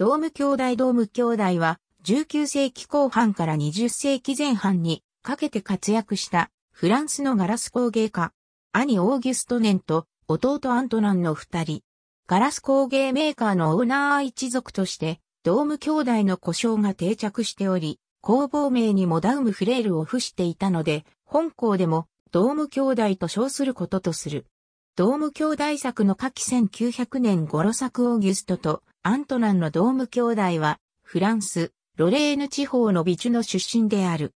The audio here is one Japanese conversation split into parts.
ドーム兄弟ドーム兄弟は19世紀後半から20世紀前半にかけて活躍したフランスのガラス工芸家。兄オーギュストネンと弟アントナンの二人。ガラス工芸メーカーのオーナー一族としてドーム兄弟の故障が定着しており、工房名にもダウムフレールを付していたので、本校でもドーム兄弟と称することとする。ドーム兄弟作の下記1900年頃作オーギュストとアントナンのドーム兄弟は、フランス、ロレーヌ地方のビチュの出身である。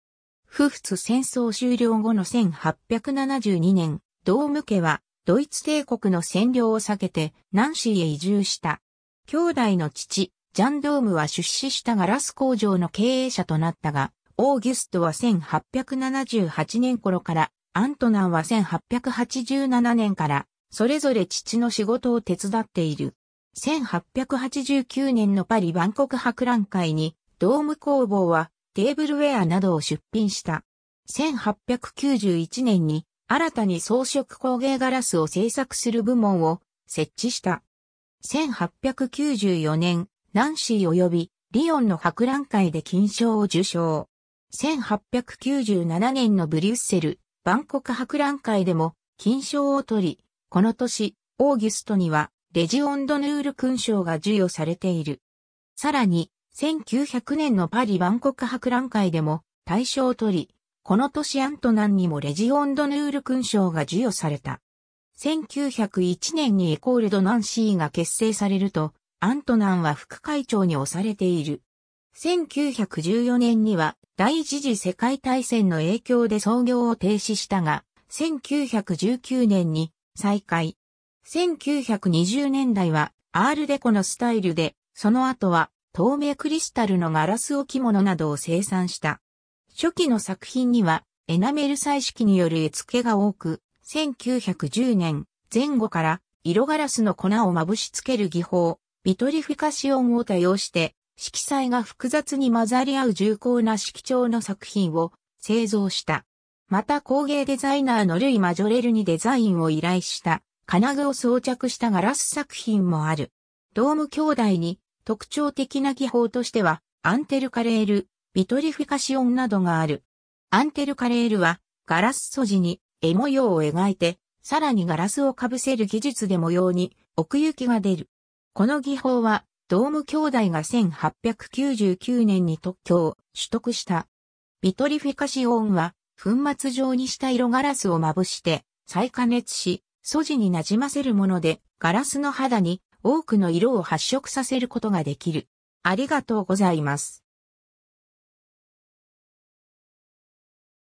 フフツ戦争終了後の1872年、ドーム家は、ドイツ帝国の占領を避けて、ナンシーへ移住した。兄弟の父、ジャンドームは出資したガラス工場の経営者となったが、オーギュストは1878年頃から、アントナンは1887年から、それぞれ父の仕事を手伝っている。1889年のパリ万国博覧会に、ドーム工房はテーブルウェアなどを出品した。1891年に新たに装飾工芸ガラスを製作する部門を設置した。1894年、ナンシー及びリヨンの博覧会で金賞を受賞。1897年のブリュッセル、万国博覧会でも金賞を取り、この年、オーギュストにはレジオンドヌール勲章が授与されている。さらに、1900年のパリ万国博覧会でも大賞を取り、この年アントナンにもレジオンドヌール勲章が授与された。1901年にエコールドナンシーが結成されると、アントナンは副会長に押されている。1914年には第一次世界大戦の影響で創業を停止したが、1919年に再開、1920年代はアールデコのスタイルで、その後は透明クリスタルのガラス置物などを生産した。初期の作品にはエナメル彩色による絵付けが多く、1910年前後から色ガラスの粉をまぶし付ける技法、ビトリフィカシオンを多用して、色彩が複雑に混ざり合う重厚な色調の作品を製造した。また工芸デザイナーのルイ・マジョレルにデザインを依頼した金具を装着したガラス作品もある。ドーム兄弟に特徴的な技法としては、アンテルカレール、ビトリフィカシオンなどがある。アンテルカレールは、ガラス素地に絵模様を描いて、さらにガラスをかぶせる技術で模様に奥行きが出る。この技法は、ドーム兄弟が1899年に特許を取得した。ビトリフィカシオンは、粉末状にした色ガラスをまぶして、再加熱し、素地になじませるもので、ガラスの肌に多くの色を発色させることができる。ありがとうございます。